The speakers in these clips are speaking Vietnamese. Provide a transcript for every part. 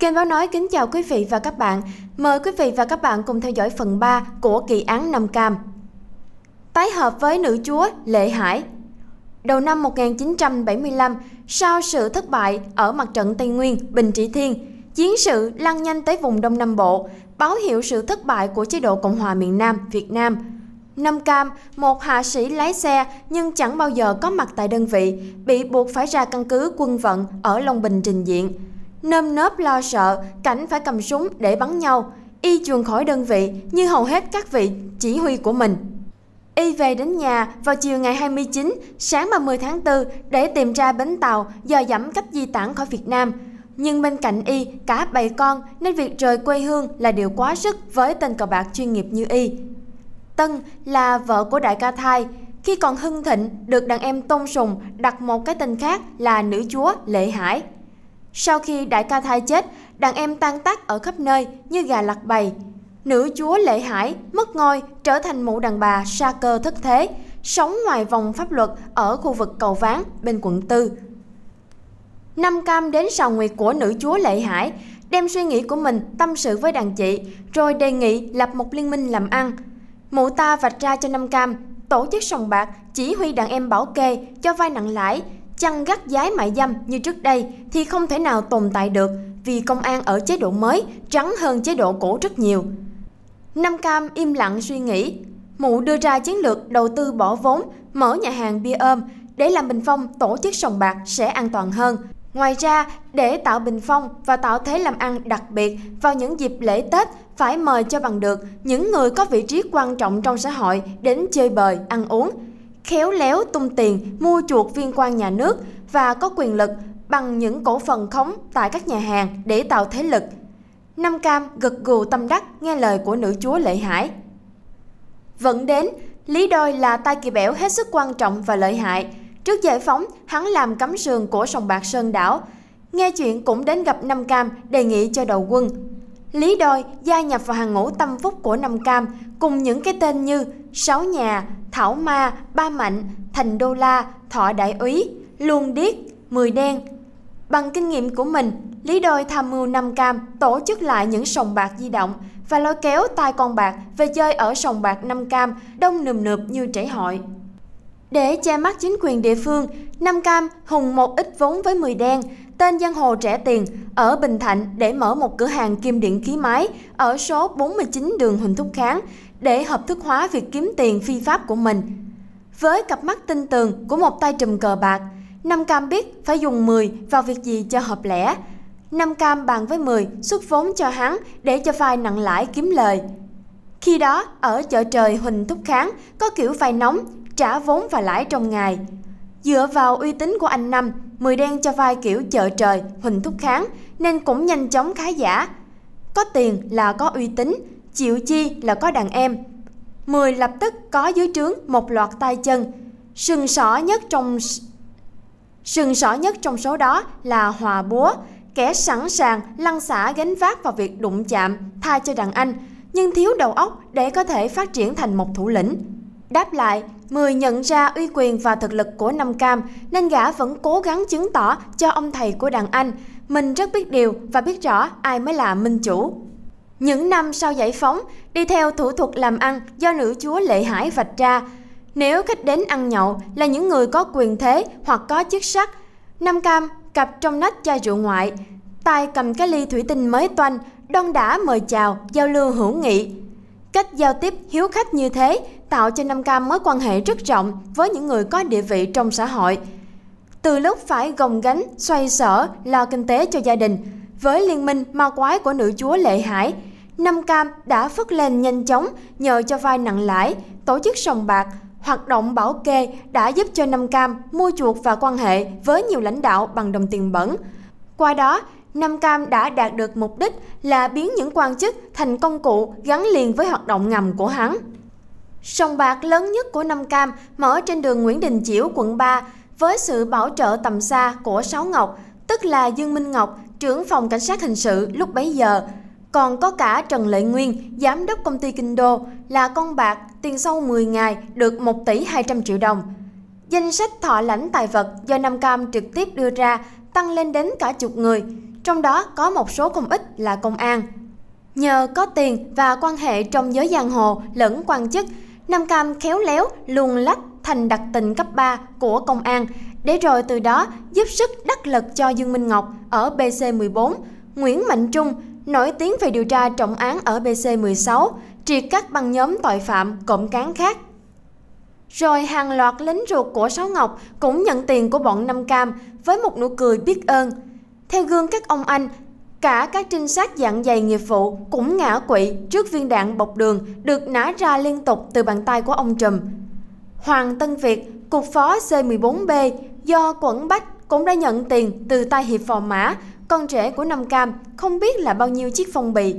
Kênh Báo Nói kính chào quý vị và các bạn. Mời quý vị và các bạn cùng theo dõi phần 3 của kỳ án Nam Cam. Tái hợp với nữ chúa Lệ Hải Đầu năm 1975, sau sự thất bại ở mặt trận Tây Nguyên, Bình Trị Thiên, chiến sự lan nhanh tới vùng Đông Nam Bộ, báo hiệu sự thất bại của chế độ Cộng hòa miền Nam, Việt Nam. Nam Cam, một hạ sĩ lái xe nhưng chẳng bao giờ có mặt tại đơn vị, bị buộc phải ra căn cứ quân vận ở Long Bình trình diện nơm nớp lo sợ, cảnh phải cầm súng để bắn nhau, y chuồn khỏi đơn vị như hầu hết các vị chỉ huy của mình. Y về đến nhà vào chiều ngày 29, sáng 30 tháng 4 để tìm ra bến tàu do giảm cách di tản khỏi Việt Nam. Nhưng bên cạnh Y cả bầy con nên việc rời quê hương là điều quá sức với tên cờ bạc chuyên nghiệp như Y. Tân là vợ của đại ca thai, khi còn hưng thịnh được đàn em tôn sùng đặt một cái tên khác là nữ chúa Lệ Hải. Sau khi đại ca thai chết, đàn em tan tác ở khắp nơi như gà lặt bầy. Nữ chúa Lệ Hải mất ngôi trở thành mụ đàn bà sa cơ thất thế, sống ngoài vòng pháp luật ở khu vực cầu ván bên quận 4. năm Cam đến sào nguyệt của nữ chúa Lệ Hải, đem suy nghĩ của mình tâm sự với đàn chị, rồi đề nghị lập một liên minh làm ăn. Mụ ta vạch ra cho năm Cam tổ chức sòng bạc, chỉ huy đàn em bảo kê, cho vai nặng lãi, chăn gắt giái mại dâm như trước đây thì không thể nào tồn tại được vì công an ở chế độ mới trắng hơn chế độ cũ rất nhiều. Nam Cam im lặng suy nghĩ, Mụ đưa ra chiến lược đầu tư bỏ vốn, mở nhà hàng bia ôm để làm Bình Phong tổ chức sòng bạc sẽ an toàn hơn. Ngoài ra, để tạo Bình Phong và tạo thế làm ăn đặc biệt vào những dịp lễ Tết phải mời cho bằng được những người có vị trí quan trọng trong xã hội đến chơi bời, ăn uống – khéo léo tung tiền mua chuộc viên quan nhà nước và có quyền lực bằng những cổ phần khống tại các nhà hàng để tạo thế lực. Nam Cam gật gù tâm đắc nghe lời của nữ chúa Lệ Hải. Vẫn đến, Lý Đôi là tay kỳ bẻo hết sức quan trọng và lợi hại. Trước giải phóng, hắn làm cắm sườn của sòng bạc Sơn Đảo. Nghe chuyện cũng đến gặp Nam Cam đề nghị cho đầu quân. Lý Đôi gia nhập vào hàng ngũ tâm phúc của Năm Cam cùng những cái tên như Sáu Nhà, Thảo Ma, Ba Mạnh, Thành Đô La, Thọ Đại Úy, Luôn Điếc, Mười Đen. Bằng kinh nghiệm của mình, Lý Đôi tham mưu Năm Cam tổ chức lại những sòng bạc di động và lôi kéo tai con bạc về chơi ở sòng bạc Năm Cam đông nườm nượp như trễ hội. Để che mắt chính quyền địa phương, Năm Cam hùng một ít vốn với Mười Đen – tên giang hồ trẻ tiền ở Bình Thạnh để mở một cửa hàng kim điện khí máy ở số 49 đường Huỳnh Thúc Kháng để hợp thức hóa việc kiếm tiền phi pháp của mình. Với cặp mắt tinh tường của một tay trùm cờ bạc, Nam Cam biết phải dùng 10 vào việc gì cho hợp lẽ. Nam Cam bàn với 10 xuất vốn cho hắn để cho vai nặng lãi kiếm lời. Khi đó, ở chợ trời Huỳnh Thúc Kháng có kiểu vai nóng, trả vốn và lãi trong ngày. Dựa vào uy tín của anh Năm, Mười Đen cho vai kiểu chợ trời, Huỳnh Thúc Kháng nên cũng nhanh chóng khá giả. Có tiền là có uy tín, chịu chi là có đàn em. Mười lập tức có dưới trướng một loạt tay chân. Sừng sỏ nhất trong sừng sỏ nhất trong số đó là Hòa Búa, kẻ sẵn sàng lăn xả gánh vác vào việc đụng chạm, tha cho đàn anh, nhưng thiếu đầu óc để có thể phát triển thành một thủ lĩnh. Đáp lại, Mười nhận ra uy quyền và thực lực của Nam Cam nên gã vẫn cố gắng chứng tỏ cho ông thầy của đàn anh. Mình rất biết điều và biết rõ ai mới là minh chủ. Những năm sau giải phóng, đi theo thủ thuật làm ăn do nữ chúa Lệ Hải vạch ra, nếu khách đến ăn nhậu là những người có quyền thế hoặc có chức sắc, Nam Cam cặp trong nách chai rượu ngoại, tay cầm cái ly thủy tinh mới toanh, đon đã mời chào, giao lưu hữu nghị. Cách giao tiếp hiếu khách như thế tạo cho Nam Cam mối quan hệ rất rộng với những người có địa vị trong xã hội. Từ lúc phải gồng gánh, xoay sở, lo kinh tế cho gia đình, với liên minh ma quái của nữ chúa Lệ Hải, Nam Cam đã phất lên nhanh chóng nhờ cho vai nặng lãi, tổ chức sòng bạc, hoạt động bảo kê đã giúp cho Nam Cam mua chuộc và quan hệ với nhiều lãnh đạo bằng đồng tiền bẩn. Qua đó, Nam Cam đã đạt được mục đích là biến những quan chức thành công cụ gắn liền với hoạt động ngầm của hắn. Sòng bạc lớn nhất của Nam Cam mở trên đường Nguyễn Đình Chiểu, quận 3, với sự bảo trợ tầm xa của Sáu Ngọc, tức là Dương Minh Ngọc, trưởng phòng cảnh sát hình sự lúc bấy giờ. Còn có cả Trần Lệ Nguyên, giám đốc công ty Kinh Đô, là con bạc tiền sâu 10 ngày được 1 tỷ 200 triệu đồng. Danh sách thọ lãnh tài vật do Nam Cam trực tiếp đưa ra tăng lên đến cả chục người, trong đó có một số công ích là công an. Nhờ có tiền và quan hệ trong giới giang hồ lẫn quan chức, Nam Cam khéo léo luồn lách thành đặc tình cấp 3 của công an, để rồi từ đó giúp sức đắc lực cho Dương Minh Ngọc ở BC14, Nguyễn Mạnh Trung nổi tiếng về điều tra trọng án ở BC16, triệt các băng nhóm tội phạm cộng cán khác. Rồi hàng loạt lính ruột của Sáu Ngọc cũng nhận tiền của bọn Nam Cam với một nụ cười biết ơn – theo gương các ông anh, cả các trinh sát dạng dày nghiệp vụ cũng ngã quỵ trước viên đạn bọc đường được nã ra liên tục từ bàn tay của ông Trùm. Hoàng Tân Việt, cục phó C14B do Quẩn Bách cũng đã nhận tiền từ tay Hiệp Phò Mã, con trẻ của Nam Cam, không biết là bao nhiêu chiếc phong bì.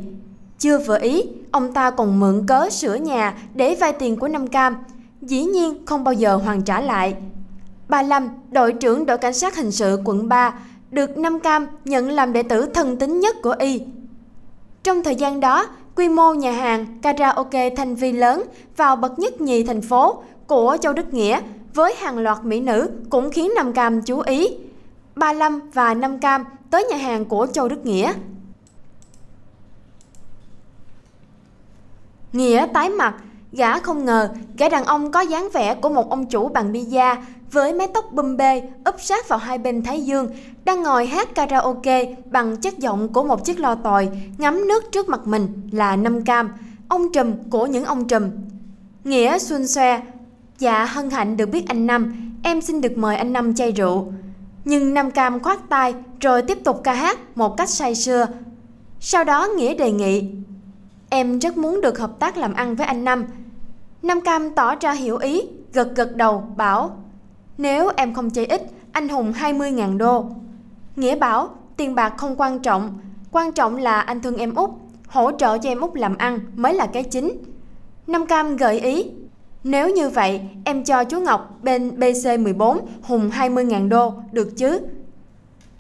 Chưa vừa ý, ông ta còn mượn cớ sửa nhà để vay tiền của Nam Cam, dĩ nhiên không bao giờ hoàn trả lại. Bà Lâm, đội trưởng đội cảnh sát hình sự quận 3, được Nam Cam nhận làm đệ tử thần tính nhất của y. Trong thời gian đó, quy mô nhà hàng karaoke Thanh Vi lớn vào bậc nhất nhì thành phố của Châu Đức Nghĩa với hàng loạt mỹ nữ cũng khiến Nam Cam chú ý. Ba Lâm và Nam Cam tới nhà hàng của Châu Đức Nghĩa. Nghĩa tái mặt, gã không ngờ gã đàn ông có dáng vẻ của một ông chủ bàn bia với mái tóc bùm bê úp sát vào hai bên Thái Dương, đang ngồi hát karaoke bằng chất giọng của một chiếc lo tồi ngắm nước trước mặt mình là năm cam, ông trùm của những ông trùm. Nghĩa xuân xoe, dạ hân hạnh được biết anh Năm, em xin được mời anh Năm chay rượu. Nhưng năm Cam khoát tay rồi tiếp tục ca hát một cách say sưa. Sau đó Nghĩa đề nghị, em rất muốn được hợp tác làm ăn với anh Năm. năm Cam tỏ ra hiểu ý, gật gật đầu, bảo nếu em không chơi ít, anh Hùng 20.000 đô. Nghĩa bảo, tiền bạc không quan trọng, quan trọng là anh thương em út, hỗ trợ cho em út làm ăn mới là cái chính. Nam Cam gợi ý, nếu như vậy em cho chú Ngọc bên BC14 Hùng 20.000 đô được chứ?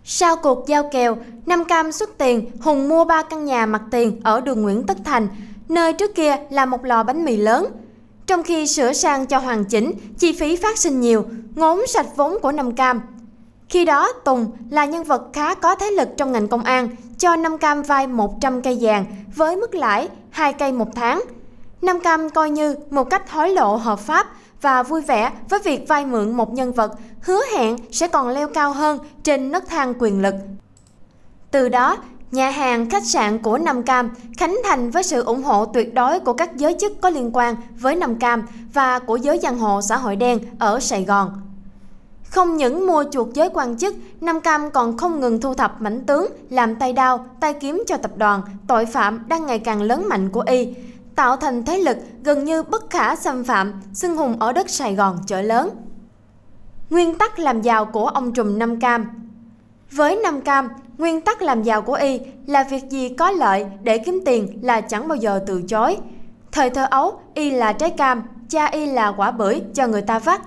Sau cuộc giao kèo, Nam Cam xuất tiền, Hùng mua ba căn nhà mặt tiền ở đường Nguyễn Tất Thành, nơi trước kia là một lò bánh mì lớn. Trong khi sửa sang cho hoàn chỉnh, chi phí phát sinh nhiều, ngốn sạch vốn của Nam Cam. Khi đó, Tùng là nhân vật khá có thế lực trong ngành công an, cho Nam Cam vay 100 cây vàng với mức lãi 2 cây một tháng. Nam Cam coi như một cách hối lộ hợp pháp và vui vẻ với việc vay mượn một nhân vật hứa hẹn sẽ còn leo cao hơn trên nấc thang quyền lực. Từ đó, Nhà hàng, khách sạn của Nam Cam khánh thành với sự ủng hộ tuyệt đối của các giới chức có liên quan với Nam Cam và của giới giang hồ xã hội đen ở Sài Gòn. Không những mua chuộc giới quan chức, Nam Cam còn không ngừng thu thập mảnh tướng, làm tay đao, tay kiếm cho tập đoàn, tội phạm đang ngày càng lớn mạnh của Y, tạo thành thế lực gần như bất khả xâm phạm, xưng hùng ở đất Sài Gòn chợ lớn. Nguyên tắc làm giàu của ông Trùm Nam Cam với năm Cam, nguyên tắc làm giàu của y là việc gì có lợi để kiếm tiền là chẳng bao giờ từ chối. Thời thơ ấu, y là trái cam, cha y là quả bưởi cho người ta vắt.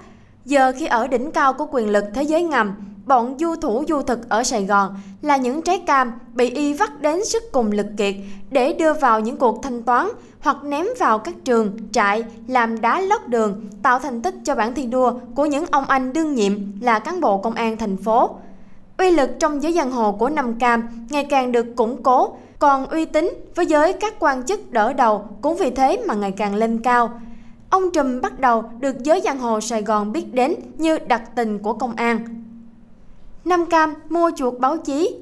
Giờ khi ở đỉnh cao của quyền lực thế giới ngầm, bọn du thủ du thực ở Sài Gòn là những trái cam bị y vắt đến sức cùng lực kiệt để đưa vào những cuộc thanh toán hoặc ném vào các trường, trại, làm đá lót đường, tạo thành tích cho bản thi đua của những ông anh đương nhiệm là cán bộ công an thành phố. Uy lực trong giới giang hồ của Nam Cam ngày càng được củng cố, còn uy tín với giới các quan chức đỡ đầu cũng vì thế mà ngày càng lên cao. Ông Trùm bắt đầu được giới giang hồ Sài Gòn biết đến như đặc tình của công an. Nam Cam mua chuộc báo chí.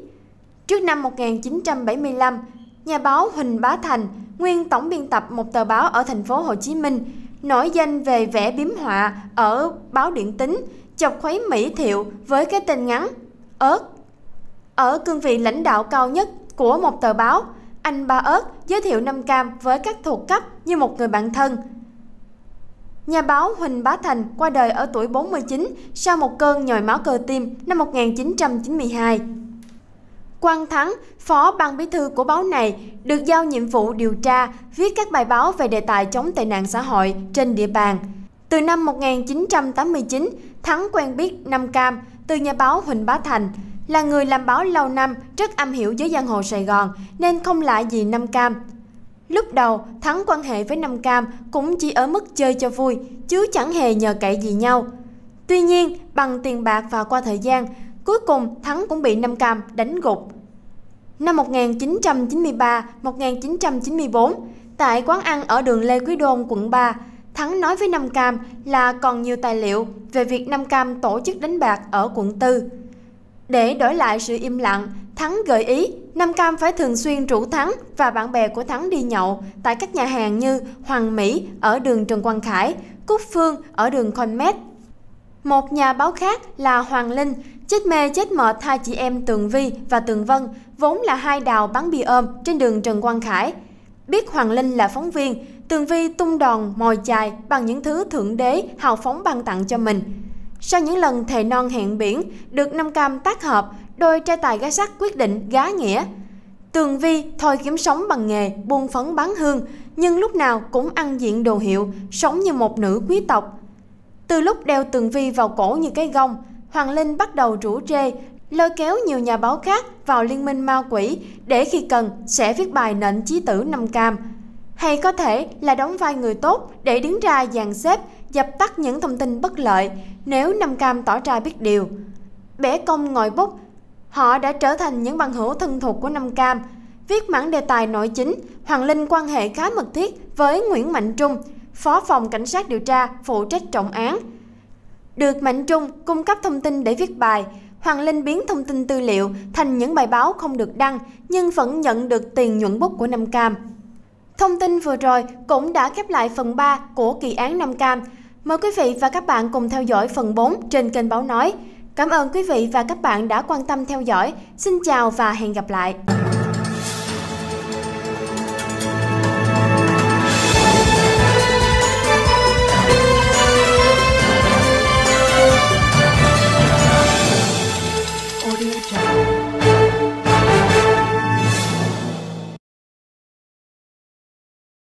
Trước năm 1975, nhà báo Huỳnh Bá Thành, nguyên tổng biên tập một tờ báo ở thành phố Hồ Chí Minh, nổi danh về vẽ biếm họa ở báo điện tính, chọc khuấy mỹ thiệu với cái tên ngắn ớt ở cương vị lãnh đạo cao nhất của một tờ báo anh ba ớt giới thiệu nam cam với các thuộc cấp như một người bạn thân Nhà báo Huỳnh Bá Thành qua đời ở tuổi 49 sau một cơn nhồi máu cơ tim năm 1992. Quang Thắng, phó ban bí thư của báo này, được giao nhiệm vụ điều tra, viết các bài báo về đề tài chống tệ nạn xã hội trên địa bàn. Từ năm 1989, Thắng quen biết Nam Cam từ nhà báo Huỳnh Bá Thành, là người làm báo lâu năm, rất am hiểu với giang hồ Sài Gòn nên không lạ gì Nam Cam. Lúc đầu, Thắng quan hệ với Nam Cam cũng chỉ ở mức chơi cho vui, chứ chẳng hề nhờ cậy gì nhau. Tuy nhiên, bằng tiền bạc và qua thời gian, cuối cùng Thắng cũng bị Nam Cam đánh gục. Năm 1993-1994, tại quán ăn ở đường Lê Quý Đôn, quận 3, Thắng nói với Nam Cam là còn nhiều tài liệu về việc Nam Cam tổ chức đánh bạc ở quận 4. Để đổi lại sự im lặng, Thắng gợi ý Nam Cam phải thường xuyên rủ Thắng và bạn bè của Thắng đi nhậu tại các nhà hàng như Hoàng Mỹ ở đường Trần Quang Khải, Cúc Phương ở đường Conmet. Một nhà báo khác là Hoàng Linh, chết mê chết mệt hai chị em Tường Vi và Tường Vân, vốn là hai đào bán bia ôm trên đường Trần Quang Khải – Biết Hoàng Linh là phóng viên, Tường Vi tung đòn mồi chài bằng những thứ Thượng Đế hào phóng ban tặng cho mình. Sau những lần thề non hẹn biển, được năm Cam tác hợp, đôi trai tài gái sắc quyết định gá nghĩa. Tường Vi thôi kiếm sống bằng nghề buôn phấn bán hương, nhưng lúc nào cũng ăn diện đồ hiệu, sống như một nữ quý tộc. Từ lúc đeo Tường Vi vào cổ như cái gông, Hoàng Linh bắt đầu rủ rê lôi kéo nhiều nhà báo khác vào liên minh ma quỷ để khi cần sẽ viết bài nện chí tử năm cam. Hay có thể là đóng vai người tốt để đứng ra dàn xếp, dập tắt những thông tin bất lợi nếu năm cam tỏ ra biết điều. Bẻ công ngồi bút, họ đã trở thành những bằng hữu thân thuộc của năm cam. Viết mảng đề tài nội chính, Hoàng Linh quan hệ khá mật thiết với Nguyễn Mạnh Trung, phó phòng cảnh sát điều tra phụ trách trọng án. Được Mạnh Trung cung cấp thông tin để viết bài, Hoàng Linh biến thông tin tư liệu thành những bài báo không được đăng nhưng vẫn nhận được tiền nhuận bút của Nam Cam. Thông tin vừa rồi cũng đã khép lại phần 3 của kỳ án Nam Cam. Mời quý vị và các bạn cùng theo dõi phần 4 trên kênh Báo Nói. Cảm ơn quý vị và các bạn đã quan tâm theo dõi. Xin chào và hẹn gặp lại.